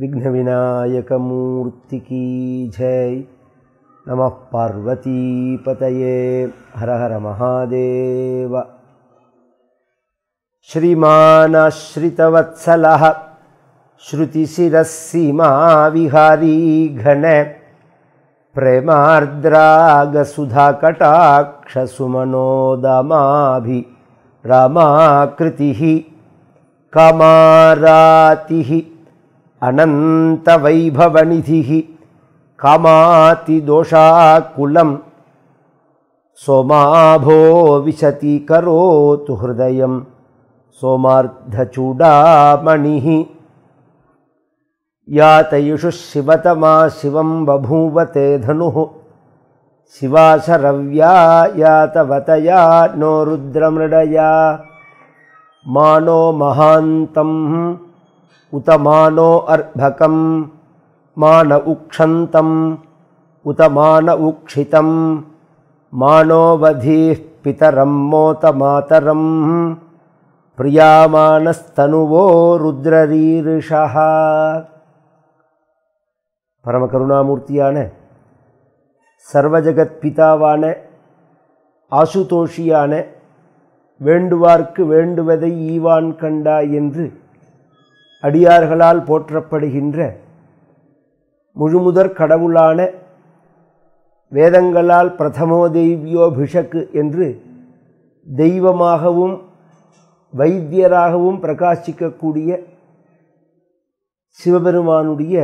विघ्नविनायकमूर्तिकी जै नमः पार्वतीपतये हर हर महादेव श्रीमानश्रितवत्सलः श्रुतिशिरस्सीमाविहारी घने प्रेमार्द्रागसुधाकटाक्षसुमनोदमाभिरमाकृतिः कमारातिः अनन्तवैभवनिधिः कामातिदोषाकुलं सोमाभो विशतीकरोतु हृदयं सोमार्धचूडामणिः यातयिषुः शिवतमाशिवं बभूव ते धनुः शिवाशरव्या यातवतया नो रुद्रमृडया मानो महान्तम् उत मानो अर्भकं मान उक्षन्तम् उत मान उक्षितं मानोवधीः पितरं मोतमातरं பிரியாமானஸ்தனுவோ ருத்ரரீரிஷா பரமகருணாமூர்த்தியான சர்வஜகத் பிதாவான ஆசுதோஷியான வேண்டுவார்க்கு வேண்டுவதை ஈவான் கண்டா என்று அடியார்களால் போற்றப்படுகின்ற முழுமுதற் கடவுளான வேதங்களால் பிரதமோ தெய்வியோபிஷக்கு என்று தெய்வமாகவும் வைத்தியராகவும் பிரகாசிக்கக்கூடிய சிவபெருமானுடைய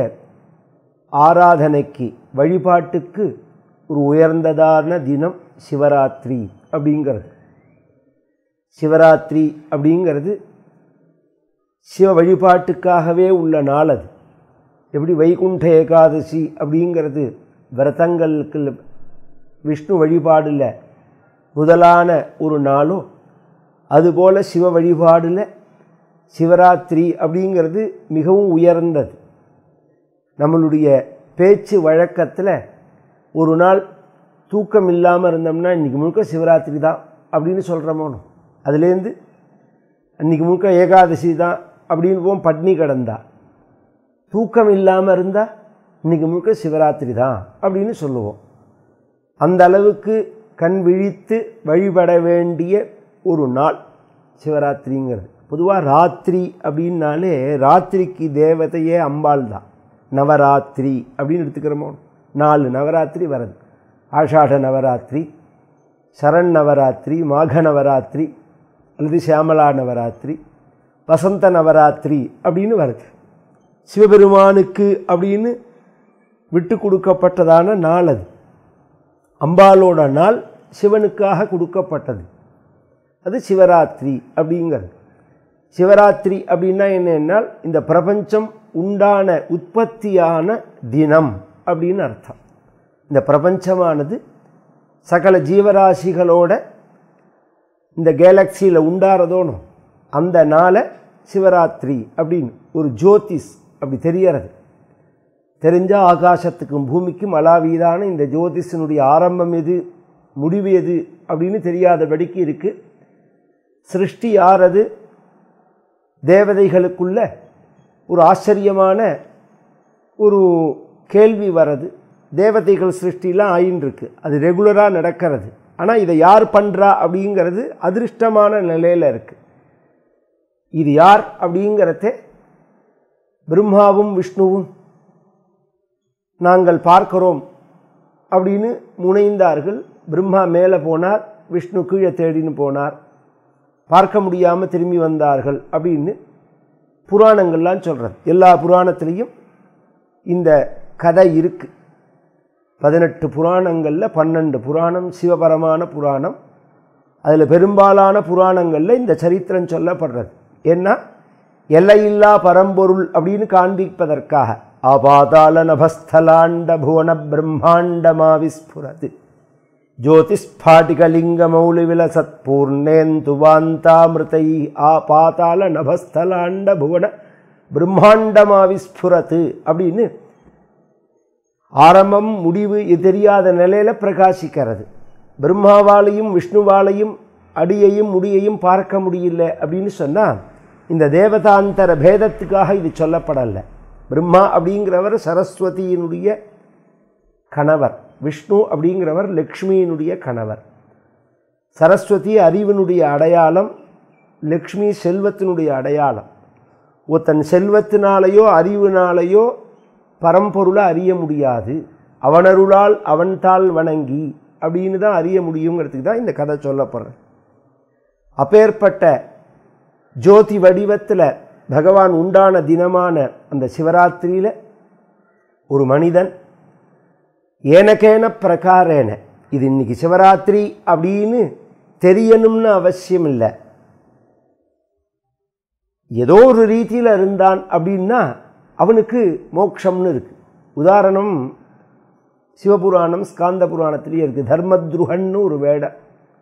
ஆராதனைக்கு வழிபாட்டுக்கு ஒரு உயர்ந்ததான தினம் சிவராத்திரி அப்படிங்கிறது சிவராத்திரி அப்படிங்கிறது சிவ வழிபாட்டுக்காகவே உள்ள நாள் அது எப்படி வைகுண்ட ஏகாதசி அப்படிங்கிறது விரதங்களுக்கு விஷ்ணு வழிபாடில் முதலான ஒரு நாளோ அதுபோல் சிவ வழிபாடில் சிவராத்திரி அப்படிங்கிறது மிகவும் உயர்ந்தது நம்மளுடைய பேச்சு வழக்கத்தில் ஒரு நாள் தூக்கம் இல்லாமல் இருந்தோம்னா இன்றைக்கி முழுக்க சிவராத்திரி தான் அப்படின்னு சொல்கிறோமோனும் அதுலேருந்து அன்றைக்கி முழுக்க ஏகாதசி தான் அப்படின்னு போவோம் பட்னி கடந்தா தூக்கம் இல்லாமல் இருந்தால் இன்றைக்கி முழுக்க சிவராத்திரி தான் அப்படின்னு சொல்லுவோம் அந்த அளவுக்கு கண் விழித்து வழிபட வேண்டிய ஒரு நாள் சிவராத்திரிங்கிறது பொதுவாக ராத்திரி அப்படின்னாலே ராத்திரிக்கு தேவதையே அம்பாள் தான் நவராத்திரி அப்படின்னு எடுத்துக்கிறோமோ நாலு நவராத்திரி வரது ஆஷாட நவராத்திரி சரண் நவராத்திரி மாக நவராத்திரி அல்லது சியாமலா நவராத்திரி வசந்த நவராத்திரி அப்படின்னு வருது சிவபெருமானுக்கு அப்படின்னு விட்டு கொடுக்கப்பட்டதான நாள் அது அம்பாலோட நாள் சிவனுக்காக கொடுக்கப்பட்டது அது சிவராத்திரி அப்படிங்கிறது சிவராத்திரி அப்படின்னா என்னென்னால் இந்த பிரபஞ்சம் உண்டான உற்பத்தியான தினம் அப்படின்னு அர்த்தம் இந்த பிரபஞ்சமானது சகல ஜீவராசிகளோட இந்த கேலக்சியில் உண்டாரதோனும் அந்த நாளை சிவராத்திரி அப்படின்னு ஒரு ஜோதிஷ் அப்படி தெரியறது தெரிஞ்சால் ஆகாசத்துக்கும் பூமிக்கும் அலாவீதான இந்த ஜோதிஷனுடைய ஆரம்பம் எது முடிவு எது அப்படின்னு தெரியாதபடிக்கு இருக்குது சிருஷ்டி யாரது தேவதைகளுக்குள்ள ஒரு ஆச்சரியமான ஒரு கேள்வி வர்றது தேவதைகள் சிருஷ்டிலாம் ஆயின்னு அது ரெகுலராக நடக்கிறது ஆனால் இதை யார் பண்ணுறா அப்படிங்கிறது அதிர்ஷ்டமான நிலையில் இருக்குது இது யார் அப்படிங்கிறத பிரம்மாவும் விஷ்ணுவும் நாங்கள் பார்க்கிறோம் அப்படின்னு முனைந்தார்கள் பிரம்மா மேலே போனார் விஷ்ணு கீழே தேடின்னு போனார் பார்க்க முடியாமல் திரும்பி வந்தார்கள் அப்படின்னு புராணங்கள்லாம் சொல்கிறது எல்லா புராணத்துலேயும் இந்த கதை இருக்குது பதினெட்டு புராணங்களில் பன்னெண்டு புராணம் சிவபரமான புராணம் அதில் பெரும்பாலான புராணங்களில் இந்த சரித்திரம் சொல்லப்படுறது என்ன எல்லையில்லா பரம்பொருள் அப்படின்னு காண்பிப்பதற்காக அபாதாள நபஸ்தலாண்ட புவன பிரம்மாண்டமாவிஸ்புரது ஜோதிஸ்பாட்டிகலிங்க மௌலிவிலசத் பூர்ணேந்துவாந்தாமிருதை ஆ பாதாள நபஸ்தலாண்ட புவன பிரம்மாண்டமாவிஸ்புரத்து அப்படின்னு ஆரம்பம் முடிவு தெரியாத நிலையில் பிரகாசிக்கிறது பிரம்மாவாலையும் விஷ்ணுவாலையும் அடியையும் முடியையும் பார்க்க முடியல அப்படின்னு சொன்னால் இந்த தேவதாந்தர பேதத்துக்காக இது சொல்லப்படலை பிரம்மா அப்படிங்கிறவர் சரஸ்வதியினுடைய கணவர் விஷ்ணு அப்படிங்கிறவர் லக்ஷ்மியினுடைய கணவர் சரஸ்வதி அறிவினுடைய அடையாளம் லக்ஷ்மி செல்வத்தினுடைய அடையாளம் ஒருத்தன் செல்வத்தினாலேயோ அறிவினாலேயோ பரம்பொருளை அறிய முடியாது அவனருளால் அவன்தாள் வணங்கி அப்படின்னு தான் அறிய முடியுங்கிறதுக்கு தான் இந்த கதை சொல்லப்படுறேன் அப்பேற்பட்ட ஜோதி வடிவத்தில் பகவான் உண்டான தினமான அந்த சிவராத்திரியில் ஒரு மனிதன் ஏனக்கேன பிரகாரேன இது இன்னைக்கு சிவராத்திரி அப்படின்னு தெரியணும்னு அவசியம் இல்லை ஏதோ ஒரு ரீதியில் இருந்தான் அப்படின்னா அவனுக்கு மோக்ஷம்னு இருக்குது உதாரணம் சிவபுராணம் ஸ்காந்த புராணத்திலேயே இருக்குது தர்மத்ருகன்னு ஒரு வேடம்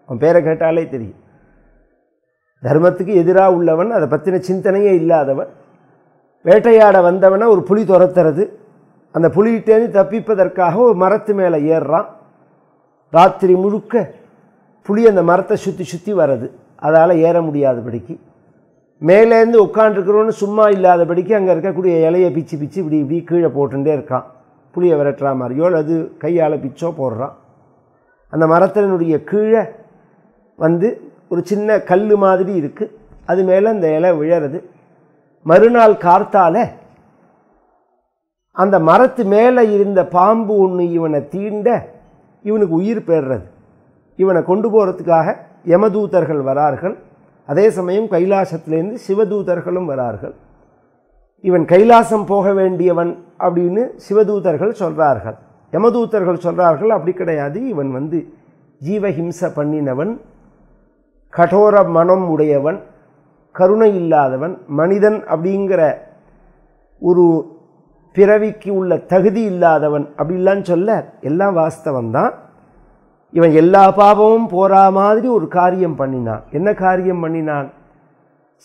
அவன் பேரை கேட்டாலே தெரியும் தர்மத்துக்கு எதிராக உள்ளவன் அதை பற்றின சிந்தனையே இல்லாதவன் வேட்டையாட வந்தவனை ஒரு புலி துரத்துறது அந்த புலிகிட்டேந்து தப்பிப்பதற்காக ஒரு மரத்து மேலே ஏறுறான் ராத்திரி முழுக்க புளி அந்த மரத்தை சுற்றி சுற்றி வர்றது அதால் ஏற முடியாதபடிக்கு மேலேருந்து உட்காண்டிருக்கிறோன்னு சும்மா இல்லாதபடிக்கு அங்கே இருக்கக்கூடிய இலையை பிச்சு பிச்சு இப்படி இப்படி கீழே போட்டுகிட்டே இருக்கான் புளியை விரட்டுற மாதிரியோ அது கையால் பிச்சோ போடுறான் அந்த மரத்தினுடைய கீழே வந்து ஒரு சின்ன கல் மாதிரி இருக்குது அது மேலே அந்த இலை விழறது மறுநாள் காத்தால் அந்த மரத்து மேலே இருந்த பாம்பு ஒன்று இவனை தீண்ட இவனுக்கு உயிர் பெறுறது இவனை கொண்டு போகிறதுக்காக யமதூதர்கள் வரார்கள் அதே சமயம் கைலாசத்திலேருந்து சிவதூதர்களும் வரார்கள் இவன் கைலாசம் போக வேண்டியவன் அப்படின்னு சிவதூதர்கள் சொல்கிறார்கள் யமதூதர்கள் சொல்கிறார்கள் அப்படி கிடையாது இவன் வந்து ஜீவஹிம்ச பண்ணினவன் கடோர மனம் உடையவன் கருணை இல்லாதவன் மனிதன் அப்படிங்கிற ஒரு பிறவிக்கு உள்ள தகுதி இல்லாதவன் அப்படிலாம் சொல்ல எல்லாம் வாஸ்தவன்தான் இவன் எல்லா பாபமும் போகிற மாதிரி ஒரு காரியம் பண்ணினான் என்ன காரியம் பண்ணினான்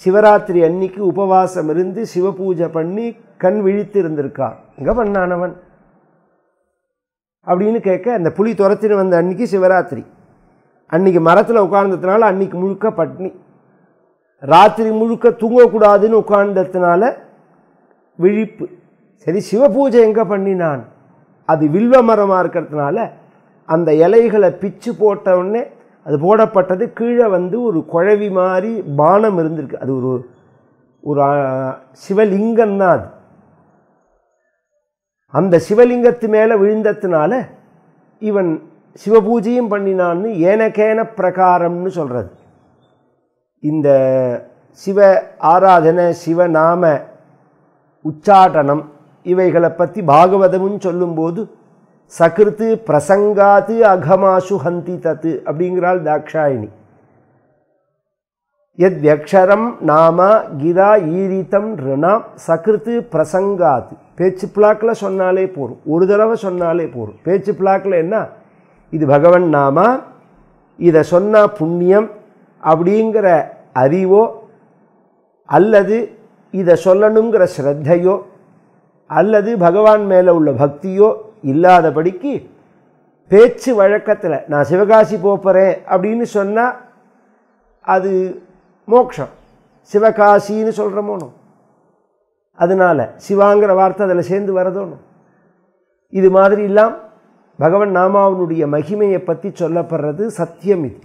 சிவராத்திரி அன்னைக்கு உபவாசம் இருந்து சிவபூஜை பண்ணி கண் விழித்து இருந்திருக்கான் இங்கே பண்ணானவன் அப்படின்னு கேட்க அந்த புலி துரத்தின் வந்த அன்னைக்கு சிவராத்திரி அன்னைக்கு மரத்தில் உட்கார்ந்ததுனால அன்றைக்கி முழுக்க பட்னி ராத்திரி முழுக்க தூங்கக்கூடாதுன்னு உட்கார்ந்ததுனால விழிப்பு சரி சிவ பூஜை எங்கே பண்ணினான் அது வில்வ மரமாக இருக்கிறதுனால அந்த இலைகளை பிச்சு போட்டவுடனே அது போடப்பட்டது கீழே வந்து ஒரு குழவி மாதிரி பானம் இருந்திருக்கு அது ஒரு ஒரு சிவலிங்கம் தான் அது அந்த சிவலிங்கத்து மேலே விழுந்ததுனால இவன் சிவபூஜையும் பண்ணினான்னு ஏனக்கேன பிரகாரம்னு சொல்கிறது இந்த சிவ ஆராதனை சிவநாம உச்சாட்டனம் இவைகளை பற்றி பாகவதமும் சொல்லும்போது சகிருத்து பிரசங்காத்து அகமாசு ஹந்தி தத்து அப்படிங்கிறாள் தாக்ஷாயினி எத் வியக்ஷரம் நாம கிதா ஈரித்தம் ரிணாம் சகிருத்து பிரசங்காத்து பேச்சு பிளாக்கில் சொன்னாலே போகும் ஒரு தடவை சொன்னாலே போகும் பேச்சு பிளாக்கில் என்ன இது பகவன் நாமா இதை சொன்னால் புண்ணியம் அப்படிங்கிற அறிவோ அல்லது இதை சொல்லணுங்கிற ஸ்ரத்தையோ அல்லது பகவான் மேலே உள்ள பக்தியோ இல்லாதபடிக்கு பேச்சு வழக்கத்தில் நான் சிவகாசி போகிறேன் அப்படின்னு சொன்னால் அது மோக்ஷம் சிவகாசின்னு சொல்கிறமோனும் அதனால் சிவாங்கிற வார்த்தை அதில் சேர்ந்து வரதோணும் இது மாதிரி இல்லாமல் பகவன் நாமாவனுடைய மகிமையை பற்றி சொல்லப்படுறது சத்தியம் இது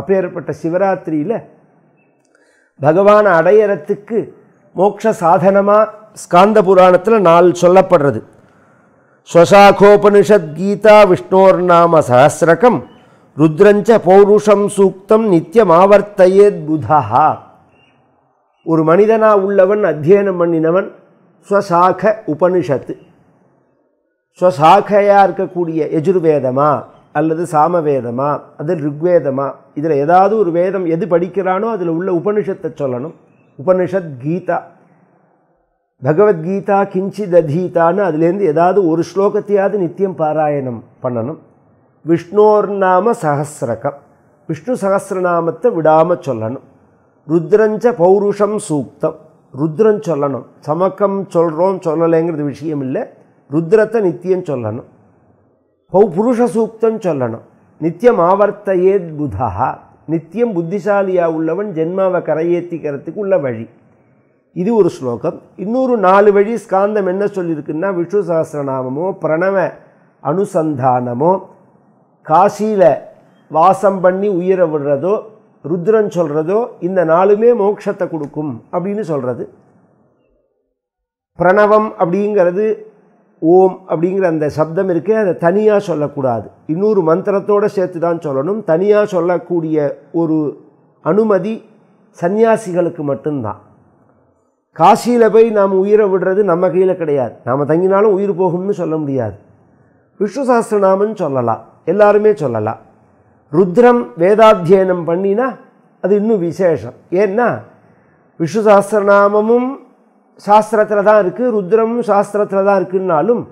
அப்பேற்பட்ட சிவராத்திரியில் பகவான் அடையறத்துக்கு மோட்ச சாதனமாக ஸ்காந்த புராணத்தில் நாள் சொல்லப்படுறது ஸ்வசாகோபனிஷத் கீதா விஷ்ணோர் நாம சகசிரகம் ருத்ரஞ்ச பௌருஷம் சூக்தம் நித்தியம் ஆவர்த்தையேத் புதா ஒரு மனிதனாக உள்ளவன் அத்தியனம் பண்ணினவன் ஸ்வசாக உபனிஷத்து ஸ்வசாகையாக இருக்கக்கூடிய எஜுர்வேதமா அல்லது சாமவேதமா அது ருக்வேதமா இதில் ஏதாவது ஒரு வேதம் எது படிக்கிறானோ அதில் உள்ள உபனிஷத்தை சொல்லணும் உபனிஷத் கீதா பகவத்கீதா கிஞ்சித் அதீதான்னு அதுலேருந்து ஏதாவது ஒரு ஸ்லோகத்தையாவது நித்தியம் பாராயணம் பண்ணணும் விஷ்ணோர் நாம சகசிரகம் விஷ்ணு சகசிரநாமத்தை விடாமல் சொல்லணும் ருத்ரஞ்ச பௌருஷம் சூக்தம் ருத்ரன் சொல்லணும் சமக்கம் சொல்கிறோம் சொல்லலைங்கிறது விஷயம் இல்லை ருத்ரத்தை நித்தியம் சொல்லணும் பௌபுருஷ சூக்தம் சொல்லணும் நித்தியம் ஆவர்த்தையேத் புதா நித்தியம் புத்திசாலியாக உள்ளவன் ஜென்மாவை கரையேற்றிக்கிறதுக்கு உள்ள வழி இது ஒரு ஸ்லோகம் இன்னொரு நாலு வழி ஸ்காந்தம் என்ன சொல்லியிருக்குன்னா விஷ்ணு சகசிரநாமமோ பிரணவ அனுசந்தானமோ காசியில் வாசம் பண்ணி உயிர விடுறதோ ருத்ரன் சொல்கிறதோ இந்த நாளுமே மோட்சத்தை கொடுக்கும் அப்படின்னு சொல்கிறது பிரணவம் அப்படிங்கிறது ஓம் அப்படிங்கிற அந்த சப்தம் இருக்கு அதை தனியாக சொல்லக்கூடாது இன்னொரு மந்திரத்தோடு சேர்த்து தான் சொல்லணும் தனியாக சொல்லக்கூடிய ஒரு அனுமதி சந்நியாசிகளுக்கு மட்டும்தான் காசியில் போய் நாம் உயிரை விடுறது நம்ம கையில் கிடையாது நாம் தங்கினாலும் உயிர் போகும்னு சொல்ல முடியாது விஷ்ணு சாஸ்திரநாமன் சொல்லலாம் எல்லாருமே சொல்லலாம் ருத்ரம் வேதாத்தியனம் பண்ணினா அது இன்னும் விசேஷம் ஏன்னா விஷ்ணு சாஸ்திரநாமமும் சாஸ்திரத்தில் தான் இருக்குது ருத்ரமும் சாஸ்திரத்தில் தான் இருக்குன்னாலும்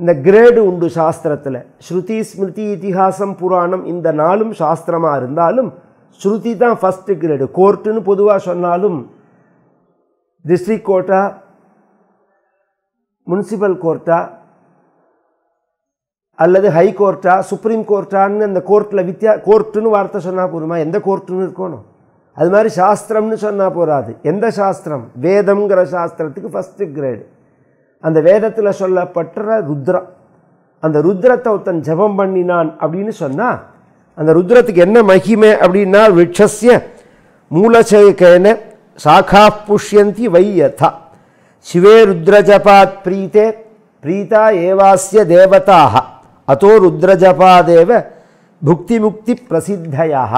இந்த கிரேடு உண்டு சாஸ்திரத்தில் ஸ்ருதி ஸ்மிருதி இத்திஹாசம் புராணம் இந்த நாளும் சாஸ்திரமாக இருந்தாலும் ஸ்ருதி தான் ஃபஸ்ட்டு கிரேடு கோர்ட்டுன்னு பொதுவாக சொன்னாலும் டிஸ்ட்ரிக் கோர்ட்டா முனிசிபல் கோர்ட்டா அல்லது ஹை கோர்ட்டா சுப்ரீம் கோர்ட்டான்னு அந்த கோர்ட்டில் வித்தியா கோர்ட்டுன்னு வார்த்தை சொன்னால் போதுமா எந்த கோர்ட்டுன்னு இருக்கணும் அது மாதிரி சாஸ்திரம்னு சொன்னால் போகாது எந்த சாஸ்திரம் வேதம்ங்கிற சாஸ்திரத்துக்கு ஃபஸ்ட்டு கிரேடு அந்த வேதத்தில் சொல்லப்பட்ட ருத்ரம் அந்த ருத்ரத்தை ஒருத்தன் ஜபம் பண்ணினான் அப்படின்னு சொன்னால் அந்த ருத்ரத்துக்கு என்ன மகிமை அப்படின்னா விட்சஸ்ய மூலச்சேகேன சாக்கா புஷ்யந்தி வை யதா சிவே ருத்ரஜபாத் பிரீத்தே பிரீதா ஏவாசிய தேவதாக அதோ ருத்ரஜபாதேவ புக்தி முக்தி பிரசித்தயாக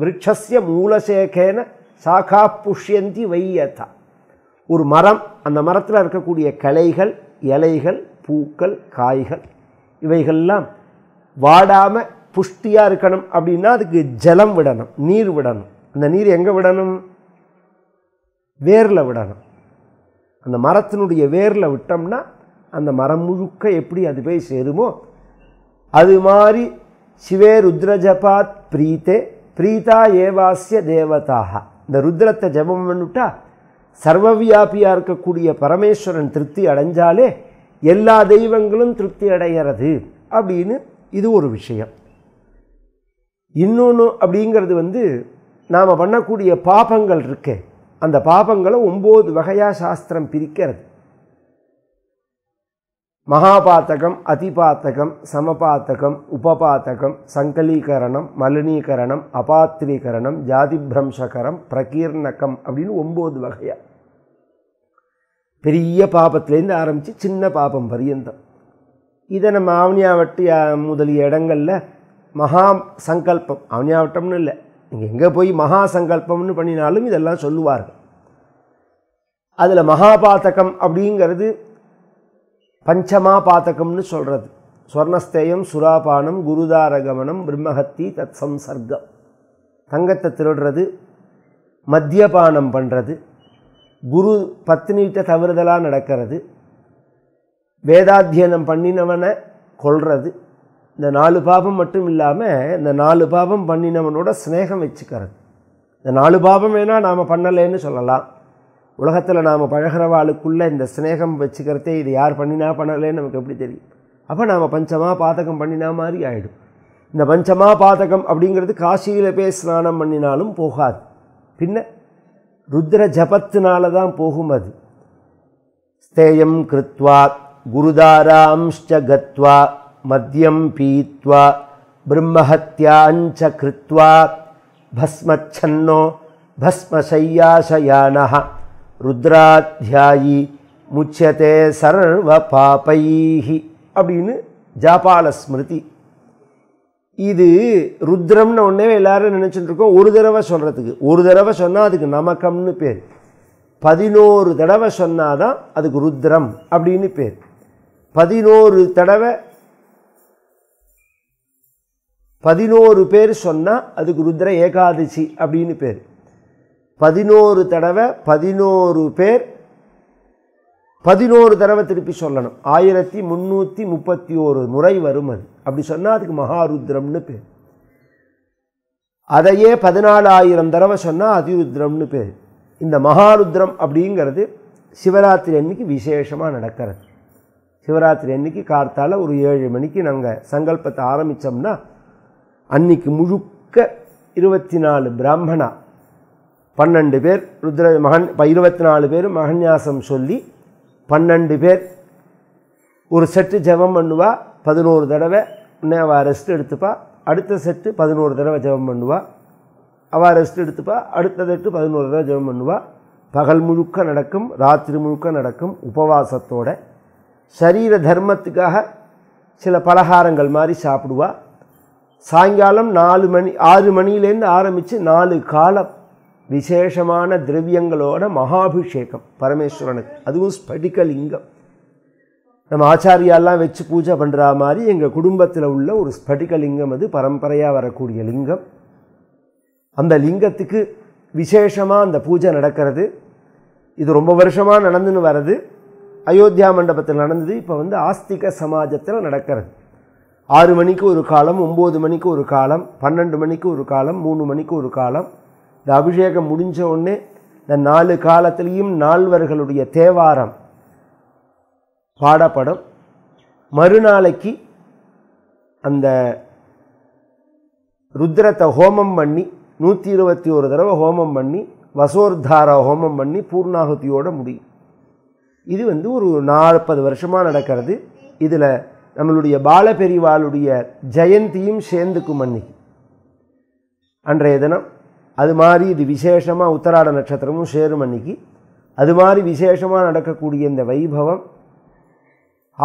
விரக்ஷஸ்ய மூலசேகேன சாகா புஷ்யந்தி வையதா ஒரு மரம் அந்த மரத்தில் இருக்கக்கூடிய கலைகள் இலைகள் பூக்கள் காய்கள் இவைகள்லாம் வாடாமல் புஷ்டியாக இருக்கணும் அப்படின்னா அதுக்கு ஜலம் விடணும் நீர் விடணும் அந்த நீர் எங்கே விடணும் வேரில் விடணும் அந்த மரத்தினுடைய வேரில் விட்டோம்னா அந்த மரம் முழுக்க எப்படி அது போய் சேருமோ அது மாதிரி சிவே ருத்ரஜபாத் பிரீத்தே பிரீதா ஏவாசிய தேவதாக இந்த ருத்ரத்தை ஜபம் பண்ணிவிட்டா சர்வவியாபியாக இருக்கக்கூடிய பரமேஸ்வரன் திருப்தி அடைஞ்சாலே எல்லா தெய்வங்களும் திருப்தி அடைகிறது அப்படின்னு இது ஒரு விஷயம் இன்னொன்று அப்படிங்கிறது வந்து நாம் பண்ணக்கூடிய பாபங்கள் இருக்கு அந்த பாபங்களை ஒம்பது வகையாக சாஸ்திரம் பிரிக்கிறது மகாபாத்தகம் அதிபாத்தகம் சமபாத்தகம் உபபாத்தகம் சங்கலீகரணம் மலினீகரணம் அபாத்திரீகரணம் ஜாதிபிரம்சகரம் பிரகீர்ணகம் அப்படின்னு ஒம்பது வகையாக பெரிய பாபத்துலேருந்து ஆரம்பித்து சின்ன பாபம் பரியந்தம் இதை நம்ம ஆவணியாவட்டி முதலிய இடங்களில் மகா சங்கல்பம் ஆவணியாவட்டம்னு இல்லை நீங்கள் எங்கே போய் மகா சங்கல்பம்னு பண்ணினாலும் இதெல்லாம் சொல்லுவார்கள் அதில் மகாபாத்தகம் அப்படிங்கிறது பஞ்சமா பாத்தகம்னு சொல்கிறது ஸ்வர்ணஸ்தேயம் சுராபானம் குருதாரகமனம் பிரம்மஹத்தி தத் சம்சர்க்கம் தங்கத்தை திருடுறது மத்தியபானம் பண்ணுறது குரு பத்னிகிட்ட தவறுதலாக நடக்கிறது வேதாத்தியனம் பண்ணினவனை கொள்வது இந்த நாலு பாபம் மட்டும் இல்லாமல் இந்த நாலு பாபம் பண்ணினவனோட ஸ்னேகம் வச்சுக்கிறது இந்த நாலு பாபம் வேணால் நாம் பண்ணலைன்னு சொல்லலாம் உலகத்தில் நாம் பழகிறவாளுக்குள்ளே இந்த ஸ்நேகம் வச்சுக்கிறதே இது யார் பண்ணினா பண்ணலேன்னு நமக்கு எப்படி தெரியும் அப்போ நாம் பஞ்சமாக பாதகம் பண்ணினா மாதிரி ஆகிடும் இந்த பஞ்சமா பாதகம் அப்படிங்கிறது காசியில் போய் ஸ்நானம் பண்ணினாலும் போகாது பின்ன ருத்ர ஜபத்தினால தான் போகும் அது ஸ்தேயம் கிருத்வா குருதாராம்ச்ச கத்வா மத்தியம் பீத்வா பிரம்மஹத்யாஞ்ச கிருத்வா பஸ்மச்சன்னோ பஸ்மசையாசயானஹா ருத்ராத்தியாயி முச்சதே சர்வ பாபைஹி அப்படின்னு ஜாபால ஸ்மிருதி இது ருத்ரம்னு ஒன்றே எல்லோரும் நினச்சிட்டு இருக்கோம் ஒரு தடவை சொல்கிறதுக்கு ஒரு தடவை சொன்னால் அதுக்கு நமக்கம்னு பேர் பதினோரு தடவை சொன்னால் தான் அதுக்கு ருத்ரம் அப்படின்னு பேர் பதினோரு தடவை பதினோரு பேர் சொன்னால் அதுக்கு ருத்ர ஏகாதசி அப்படின்னு பேர் பதினோரு தடவை பதினோரு பேர் பதினோரு தடவை திருப்பி சொல்லணும் ஆயிரத்தி முந்நூற்றி முப்பத்தி ஓரு முறை வரும் அது அப்படி சொன்னால் அதுக்கு மகாருத்ரம்னு பேர் அதையே பதினாலாயிரம் தடவை சொன்னால் அதிருத்ரம்னு பேர் இந்த மகாருத்ரம் அப்படிங்கிறது சிவராத்திரி அன்னைக்கு விசேஷமாக நடக்கிறது சிவராத்திரி அன்னைக்கு கார்த்தால் ஒரு ஏழு மணிக்கு நாங்கள் சங்கல்பத்தை ஆரம்பித்தோம்னா அன்னைக்கு முழுக்க இருபத்தி நாலு பிராமணா பன்னெண்டு பேர் ருத்ர மகன் இருபத்தி நாலு பேர் மகன்யாசம் சொல்லி பன்னெண்டு பேர் ஒரு செட்டு ஜபம் பண்ணுவா பதினோரு தடவை உடனே அவள் ரெஸ்ட் எடுத்துப்பா அடுத்த செட்டு பதினோரு தடவை ஜபம் பண்ணுவா அவள் ரெஸ்ட் எடுத்துப்பா அடுத்த செட்டு பதினோரு தடவை ஜபம் பண்ணுவா பகல் முழுக்க நடக்கும் ராத்திரி முழுக்க நடக்கும் உபவாசத்தோட சரீர தர்மத்துக்காக சில பலகாரங்கள் மாதிரி சாப்பிடுவா சாயங்காலம் நாலு மணி ஆறு மணிலேருந்து ஆரம்பித்து நாலு கால விசேஷமான திரவியங்களோட மகாபிஷேகம் பரமேஸ்வரனுக்கு அதுவும் ஸ்படிகலிங்கம் நம்ம ஆச்சாரியாலாம் வச்சு பூஜை பண்ணுற மாதிரி எங்கள் குடும்பத்தில் உள்ள ஒரு ஸ்படிகலிங்கம் அது பரம்பரையாக வரக்கூடிய லிங்கம் அந்த லிங்கத்துக்கு விசேஷமாக அந்த பூஜை நடக்கிறது இது ரொம்ப வருஷமாக நடந்துன்னு வர்றது அயோத்தியா மண்டபத்தில் நடந்தது இப்போ வந்து ஆஸ்திக சமாஜத்தில் நடக்கிறது ஆறு மணிக்கு ஒரு காலம் ஒம்பது மணிக்கு ஒரு காலம் பன்னெண்டு மணிக்கு ஒரு காலம் மூணு மணிக்கு ஒரு காலம் இந்த அபிஷேகம் முடிஞ்ச உடனே இந்த நாலு காலத்திலையும் நால்வர்களுடைய தேவாரம் பாடப்படும் மறுநாளைக்கு அந்த ருத்ரத்தை ஹோமம் பண்ணி நூற்றி இருபத்தி ஒரு தடவை ஹோமம் பண்ணி வசோர்தார ஹோமம் பண்ணி பூர்ணாகுதியோடு முடியும் இது வந்து ஒரு நாற்பது வருஷமாக நடக்கிறது இதில் நம்மளுடைய பாலபெரிவாளுடைய ஜெயந்தியும் சேர்ந்துக்கும் அன்னைக்கு அன்றைய தினம் அது மாதிரி இது விசேஷமாக உத்தராட நட்சத்திரமும் சேரும் அன்னைக்கு அது மாதிரி விசேஷமாக நடக்கக்கூடிய இந்த வைபவம்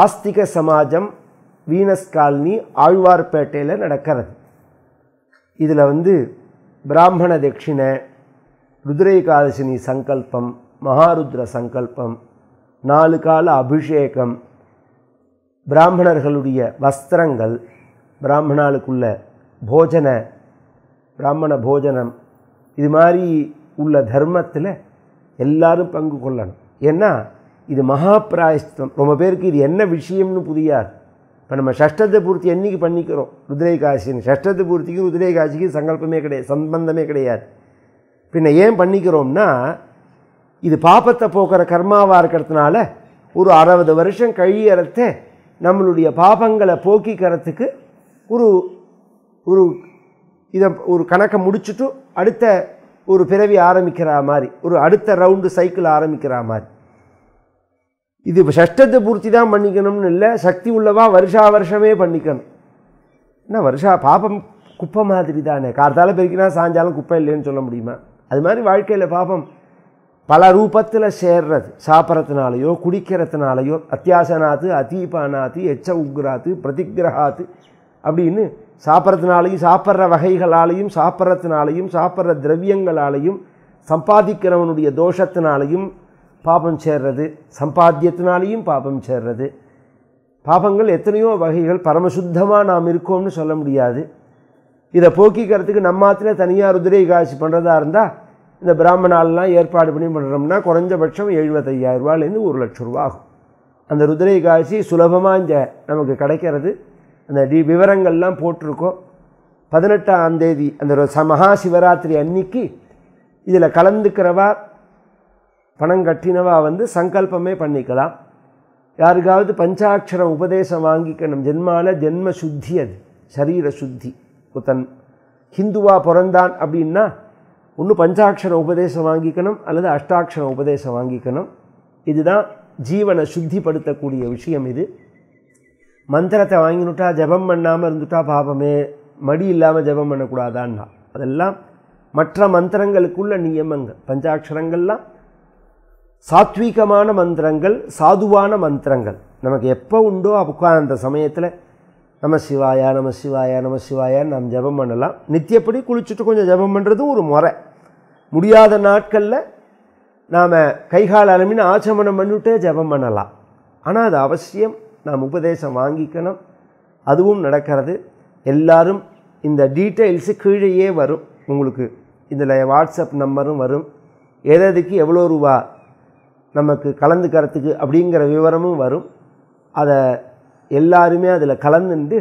ஆஸ்திக சமாஜம் வீனஸ் காலனி ஆழ்வார்பேட்டையில் நடக்கிறது இதில் வந்து பிராமண தட்சிண ருத்ரேகாதசினி சங்கல்பம் மகாருத்ர சங்கல்பம் நாலு கால அபிஷேகம் பிராமணர்களுடைய வஸ்திரங்கள் பிராமணாளுக்குள்ள போஜன பிராமண போஜனம் இது மாதிரி உள்ள தர்மத்தில் எல்லாரும் பங்கு கொள்ளணும் ஏன்னா இது மகா பிராயஸ்தம் ரொம்ப பேருக்கு இது என்ன விஷயம்னு புரியாது இப்போ நம்ம ஷஷ்டத்தை பூர்த்தி என்றைக்கு பண்ணிக்கிறோம் ருத்ரை காசின்னு பூர்த்திக்கு ருத்ரை சங்கல்பமே கிடையாது சம்பந்தமே கிடையாது பின்ன ஏன் பண்ணிக்கிறோம்னா இது பாப்பத்தை போக்குற கர்மாவாக இருக்கிறதுனால ஒரு அறுபது வருஷம் கழியறத்தை நம்மளுடைய பாபங்களை போக்கிக்கிறதுக்கு ஒரு ஒரு இதை ஒரு கணக்கை முடிச்சுட்டும் அடுத்த ஒரு பிறவி ஆரம்பிக்கிற மாதிரி ஒரு அடுத்த ரவுண்டு சைக்கிள் ஆரம்பிக்கிற மாதிரி இது சஷ்டத்தை பூர்த்தி தான் பண்ணிக்கணும்னு இல்லை சக்தி உள்ளவா வருஷா வருஷமே பண்ணிக்கணும் என்ன வருஷா பாப்பம் குப்பை மாதிரி தானே கார்த்தால பெருக்கினா சாயஞ்சாலும் குப்பை இல்லைன்னு சொல்ல முடியுமா அது மாதிரி வாழ்க்கையில் பாப்பம் பல ரூபத்தில் சேர்றது சாப்பிட்றதுனாலையோ குடிக்கிறதுனாலையோ அத்தியாசனாத்து அதீபானாத்து எச்ச உக்ராத்து பிரதிகிரகாத்து அப்படின்னு சாப்பிட்றதுனாலையும் சாப்பிட்ற வகைகளாலையும் சாப்பிட்றதுனாலையும் சாப்பிட்ற திரவியங்களாலையும் சம்பாதிக்கிறவனுடைய தோஷத்தினாலையும் பாபம் சேர்றது சம்பாத்தியத்தினாலேயும் பாபம் சேர்றது பாபங்கள் எத்தனையோ வகைகள் பரமசுத்தமாக நாம் இருக்கோம்னு சொல்ல முடியாது இதை போக்கிக்கிறதுக்கு நம்மாத்திலே தனியார் உதிரை காட்சி பண்ணுறதா இருந்தால் இந்த பிராமணாலெலாம் ஏற்பாடு பண்ணி பண்ணுறோம்னா குறைஞ்சபட்சம் ரூபாலேருந்து ஒரு லட்ச ரூபா ஆகும் அந்த ருதிரை காட்சி சுலபமாக இங்கே நமக்கு கிடைக்கிறது அந்த டி விவரங்கள்லாம் போட்டிருக்கோம் பதினெட்டாம் தேதி அந்த மகா சிவராத்திரி அன்னைக்கு இதில் கலந்துக்கிறவா பணம் கட்டினவா வந்து சங்கல்பமே பண்ணிக்கலாம் யாருக்காவது பஞ்சாட்சர உபதேசம் வாங்கிக்கணும் ஜென்மால ஜென்ம சுத்தி அது சரீர சுத்தி புத்தன் ஹிந்துவா பிறந்தான் அப்படின்னா ஒன்று பஞ்சாட்சர உபதேசம் வாங்கிக்கணும் அல்லது அஷ்டாட்சர உபதேசம் வாங்கிக்கணும் இதுதான் ஜீவனை சுத்திப்படுத்தக்கூடிய விஷயம் இது மந்திரத்தை வாங்கினுட்டா ஜபம் பண்ணாமல் இருந்துட்டா பாபமே மடி இல்லாமல் ஜபம் பண்ணக்கூடாதான்னா அதெல்லாம் மற்ற மந்திரங்களுக்குள்ள நியமங்கள் பஞ்சாட்சரங்கள்லாம் சாத்வீகமான மந்திரங்கள் சாதுவான மந்திரங்கள் நமக்கு எப்போ உண்டோ அந்த சமயத்தில் நம சிவாயா நம சிவாயா நம சிவாயான்னு நாம் ஜபம் பண்ணலாம் நித்தியப்படி குளிச்சுட்டு கொஞ்சம் ஜபம் பண்ணுறதும் ஒரு முறை முடியாத நாட்களில் நாம் கைகால் அலமின்னு ஆச்சமனம் பண்ணிவிட்டே ஜபம் பண்ணலாம் ஆனால் அது அவசியம் நாம் உபதேசம் வாங்கிக்கணும் அதுவும் நடக்கிறது எல்லாரும் இந்த டீட்டெயில்ஸு கீழேயே வரும் உங்களுக்கு இதில் வாட்ஸ்அப் நம்பரும் வரும் எததுக்கு எவ்வளோ ரூபா நமக்கு கலந்துக்கிறதுக்கு அப்படிங்கிற விவரமும் வரும் அதை எல்லாருமே அதில் கலந்துண்டு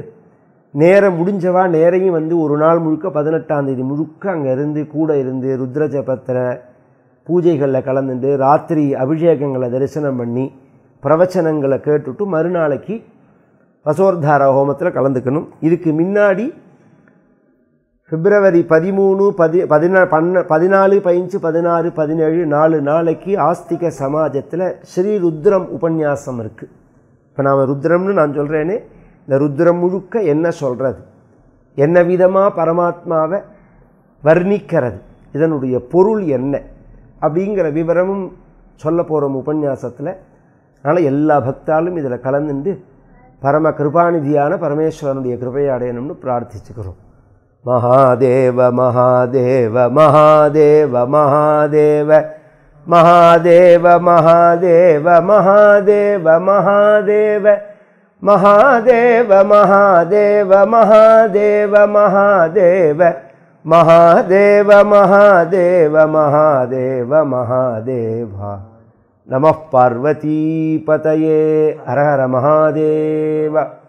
நேரம் முடிஞ்சவா நேரையும் வந்து ஒரு நாள் முழுக்க பதினெட்டாம் தேதி முழுக்க அங்கே இருந்து கூட இருந்து ருத்ரஜபத்திர பூஜைகளில் கலந்துட்டு ராத்திரி அபிஷேகங்களை தரிசனம் பண்ணி பிரவச்சனங்களை கேட்டுட்டு மறுநாளைக்கு வசோர்தார ஹோமத்தில் கலந்துக்கணும் இதுக்கு முன்னாடி பிப்ரவரி பதிமூணு பதி பதினா பன்ன பதினாலு பதினஞ்சு பதினாறு பதினேழு நாலு நாளைக்கு ஆஸ்திக சமாஜத்தில் ஸ்ரீ ருத்ரம் உபன்யாசம் இருக்குது இப்போ நாம் ருத்ரம்னு நான் சொல்கிறேனே இந்த ருத்ரம் முழுக்க என்ன சொல்கிறது என்ன விதமாக பரமாத்மாவை வர்ணிக்கிறது இதனுடைய பொருள் என்ன அப்படிங்கிற விவரமும் சொல்ல போகிறோம் உபன்யாசத்தில் அதனால் எல்லா பக்தாலும் இதில் கலந்துண்டு பரம கிருபாநிதியான பரமேஸ்வரனுடைய கிருபையை அடையணும்னு பிரார்த்திச்சுக்கிறோம் மகாதேவ மகாதேவ மகாதேவ மகாதேவ மகாதேவ மகாதேவ மகாதேவ மகாதேவ மகாதேவ மகாதேவ மகாதேவ மகாதேவ மகாதேவ மகாதேவ மகாதேவ மகாதேவா नमः पार्वतीपतये हर हर महादेव